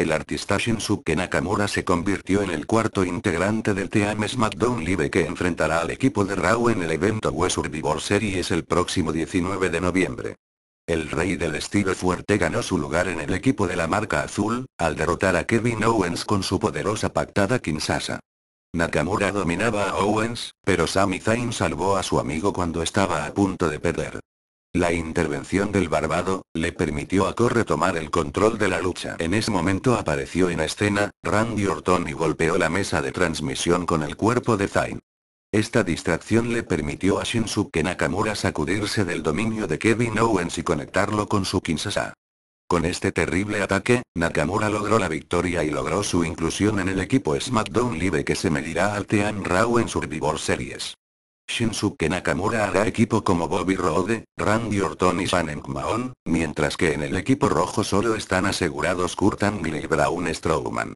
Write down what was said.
El artista Shinsuke Nakamura se convirtió en el cuarto integrante del Team SmackDown Live que enfrentará al equipo de Raw en el evento West Survivor Series el próximo 19 de noviembre. El rey del estilo fuerte ganó su lugar en el equipo de la marca azul, al derrotar a Kevin Owens con su poderosa pactada Kinshasa. Nakamura dominaba a Owens, pero Sami Zayn salvó a su amigo cuando estaba a punto de perder. La intervención del barbado, le permitió a Corre tomar el control de la lucha. En ese momento apareció en escena, Randy Orton y golpeó la mesa de transmisión con el cuerpo de Zayn. Esta distracción le permitió a Shinsuke Nakamura sacudirse del dominio de Kevin Owens y conectarlo con su Kinshasa. Con este terrible ataque, Nakamura logró la victoria y logró su inclusión en el equipo SmackDown Live que se medirá al Team Raw en Survivor Series. Shinsuke Nakamura hará equipo como Bobby Rode, Randy Orton y San McMahon, mientras que en el equipo rojo solo están asegurados Kurt Angle y Braun Strowman.